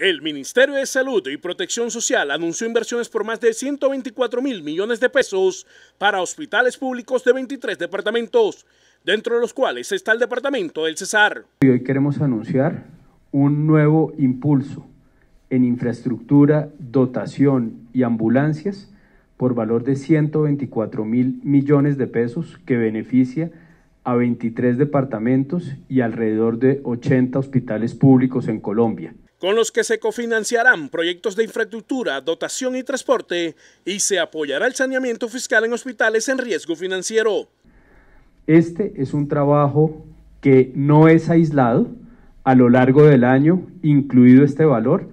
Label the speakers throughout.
Speaker 1: El Ministerio de Salud y Protección Social anunció inversiones por más de 124 mil millones de pesos para hospitales públicos de 23 departamentos, dentro de los cuales está el departamento del Cesar.
Speaker 2: hoy queremos anunciar un nuevo impulso en infraestructura, dotación y ambulancias por valor de 124 mil millones de pesos que beneficia a 23 departamentos y alrededor de 80 hospitales públicos en Colombia
Speaker 1: con los que se cofinanciarán proyectos de infraestructura, dotación y transporte, y se apoyará el saneamiento fiscal en hospitales en riesgo financiero.
Speaker 2: Este es un trabajo que no es aislado. A lo largo del año, incluido este valor,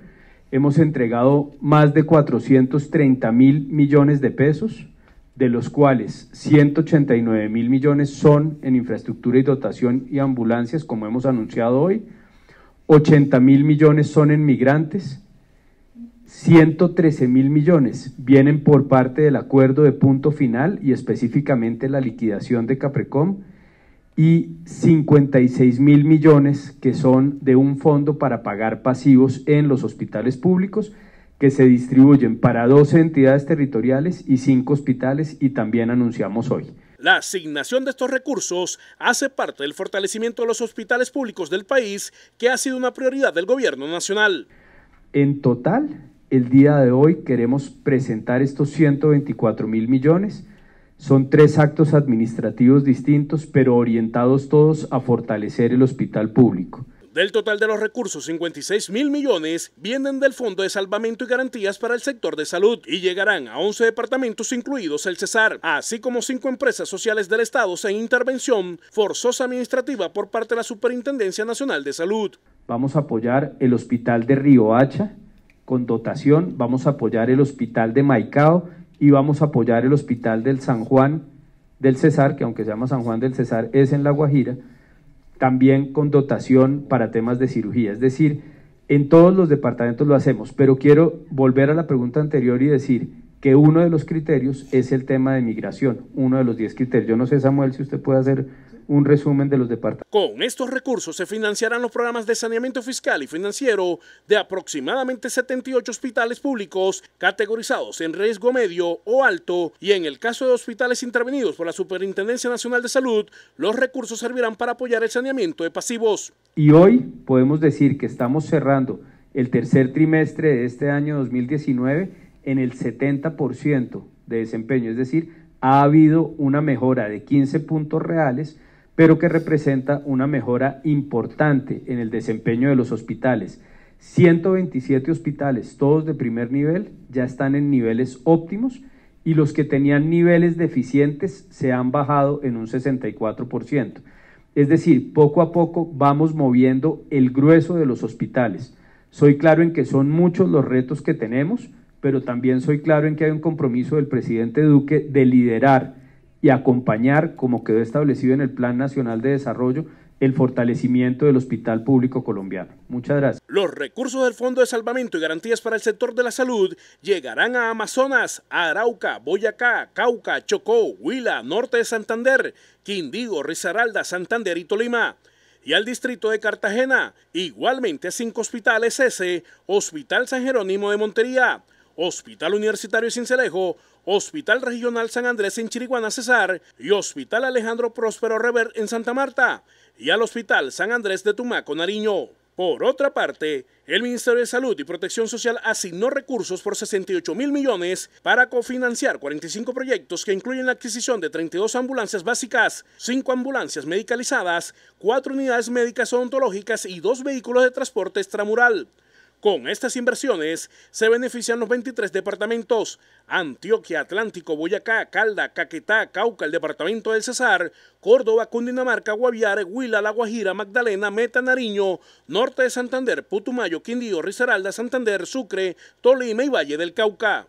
Speaker 2: hemos entregado más de 430 mil millones de pesos, de los cuales 189 mil millones son en infraestructura y dotación y ambulancias, como hemos anunciado hoy, 80 mil millones son en migrantes, 113 mil millones vienen por parte del acuerdo de punto final y específicamente la liquidación de Caprecom y 56 mil millones que son de un fondo para pagar pasivos en los hospitales públicos que se distribuyen para 12 entidades territoriales y cinco hospitales y también anunciamos hoy.
Speaker 1: La asignación de estos recursos hace parte del fortalecimiento de los hospitales públicos del país, que ha sido una prioridad del gobierno nacional.
Speaker 2: En total, el día de hoy queremos presentar estos 124 mil millones. Son tres actos administrativos distintos, pero orientados todos a fortalecer el hospital público.
Speaker 1: Del total de los recursos, 56 mil millones vienen del Fondo de Salvamento y Garantías para el sector de salud y llegarán a 11 departamentos incluidos el Cesar, así como cinco empresas sociales del Estado sin e intervención forzosa administrativa por parte de la Superintendencia Nacional de Salud.
Speaker 2: Vamos a apoyar el Hospital de Río Hacha con dotación, vamos a apoyar el Hospital de Maicao y vamos a apoyar el Hospital del San Juan del Cesar, que aunque se llama San Juan del Cesar es en La Guajira, también con dotación para temas de cirugía. Es decir, en todos los departamentos lo hacemos, pero quiero volver a la pregunta anterior y decir que uno de los criterios es el tema de migración, uno de los 10 criterios. Yo no sé, Samuel, si usted puede hacer un resumen de los departamentos.
Speaker 1: Con estos recursos se financiarán los programas de saneamiento fiscal y financiero de aproximadamente 78 hospitales públicos categorizados en riesgo medio o alto y en el caso de hospitales intervenidos por la Superintendencia Nacional de Salud, los recursos servirán para apoyar el saneamiento de pasivos.
Speaker 2: Y hoy podemos decir que estamos cerrando el tercer trimestre de este año 2019 en el 70% de desempeño, es decir, ha habido una mejora de 15 puntos reales pero que representa una mejora importante en el desempeño de los hospitales. 127 hospitales, todos de primer nivel, ya están en niveles óptimos y los que tenían niveles deficientes se han bajado en un 64%. Es decir, poco a poco vamos moviendo el grueso de los hospitales. Soy claro en que son muchos los retos que tenemos, pero también soy claro en que hay un compromiso del presidente Duque de liderar y acompañar, como quedó establecido en el Plan Nacional de Desarrollo, el fortalecimiento del Hospital Público Colombiano. Muchas gracias.
Speaker 1: Los recursos del Fondo de Salvamento y Garantías para el Sector de la Salud llegarán a Amazonas, Arauca, Boyacá, Cauca, Chocó, Huila, Norte de Santander, Quindigo, Risaralda, Santander y Tolima. Y al distrito de Cartagena, igualmente a cinco hospitales ese Hospital San Jerónimo de Montería, Hospital Universitario de Cincelejo, Hospital Regional San Andrés en Chiriguana Cesar y Hospital Alejandro Próspero Rever en Santa Marta y al Hospital San Andrés de Tumaco, Nariño. Por otra parte, el Ministerio de Salud y Protección Social asignó recursos por 68 mil millones para cofinanciar 45 proyectos que incluyen la adquisición de 32 ambulancias básicas, 5 ambulancias medicalizadas, 4 unidades médicas odontológicas y 2 vehículos de transporte extramural. Con estas inversiones se benefician los 23 departamentos, Antioquia, Atlántico, Boyacá, Calda, Caquetá, Cauca, el departamento del Cesar, Córdoba, Cundinamarca, Guaviare, Huila, La Guajira, Magdalena, Meta, Nariño, Norte de Santander, Putumayo, Quindío, Risaralda, Santander, Sucre, Tolima y Valle del Cauca.